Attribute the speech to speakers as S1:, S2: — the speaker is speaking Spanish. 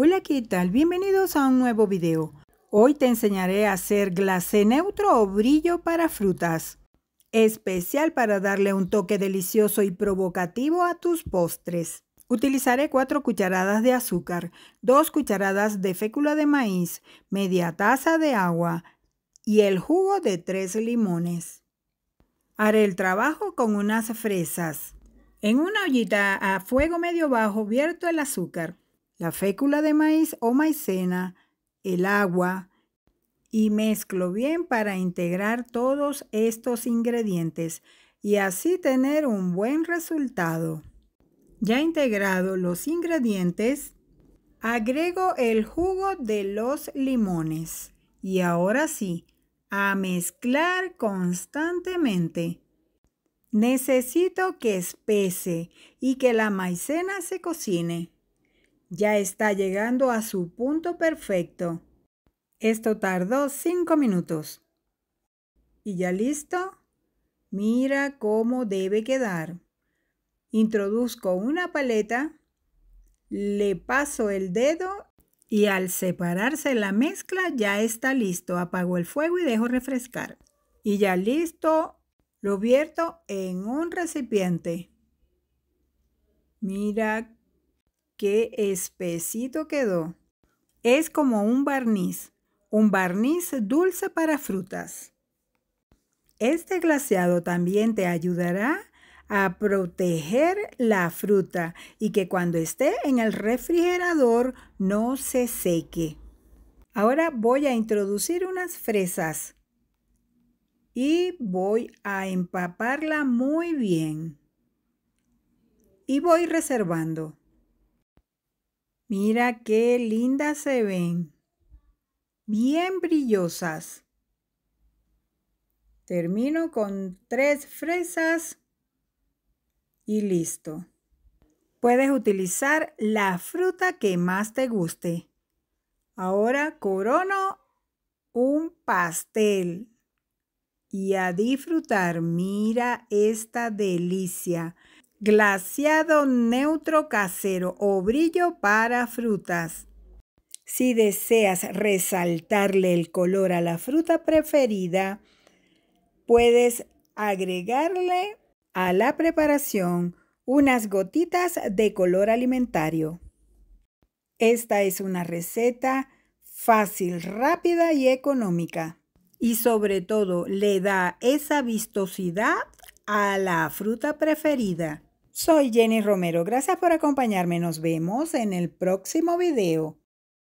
S1: Hola, ¿qué tal? Bienvenidos a un nuevo video. Hoy te enseñaré a hacer glase neutro o brillo para frutas, especial para darle un toque delicioso y provocativo a tus postres. Utilizaré 4 cucharadas de azúcar, 2 cucharadas de fécula de maíz, media taza de agua y el jugo de 3 limones. Haré el trabajo con unas fresas. En una ollita a fuego medio bajo vierto el azúcar la fécula de maíz o maicena, el agua y mezclo bien para integrar todos estos ingredientes y así tener un buen resultado. Ya integrado los ingredientes, agrego el jugo de los limones y ahora sí, a mezclar constantemente. Necesito que espese y que la maicena se cocine ya está llegando a su punto perfecto. Esto tardó 5 minutos. ¿Y ya listo? Mira cómo debe quedar. Introduzco una paleta, le paso el dedo y al separarse la mezcla ya está listo. Apago el fuego y dejo refrescar. Y ya listo, lo vierto en un recipiente. Mira qué espesito quedó. Es como un barniz, un barniz dulce para frutas. Este glaseado también te ayudará a proteger la fruta y que cuando esté en el refrigerador no se seque. Ahora voy a introducir unas fresas y voy a empaparla muy bien. Y voy reservando. Mira qué lindas se ven. Bien brillosas. Termino con tres fresas y listo. Puedes utilizar la fruta que más te guste. Ahora corono un pastel y a disfrutar. Mira esta delicia glaciado neutro casero o brillo para frutas. Si deseas resaltarle el color a la fruta preferida, puedes agregarle a la preparación unas gotitas de color alimentario. Esta es una receta fácil, rápida y económica. Y sobre todo le da esa vistosidad a la fruta preferida. Soy Jenny Romero. Gracias por acompañarme. Nos vemos en el próximo video.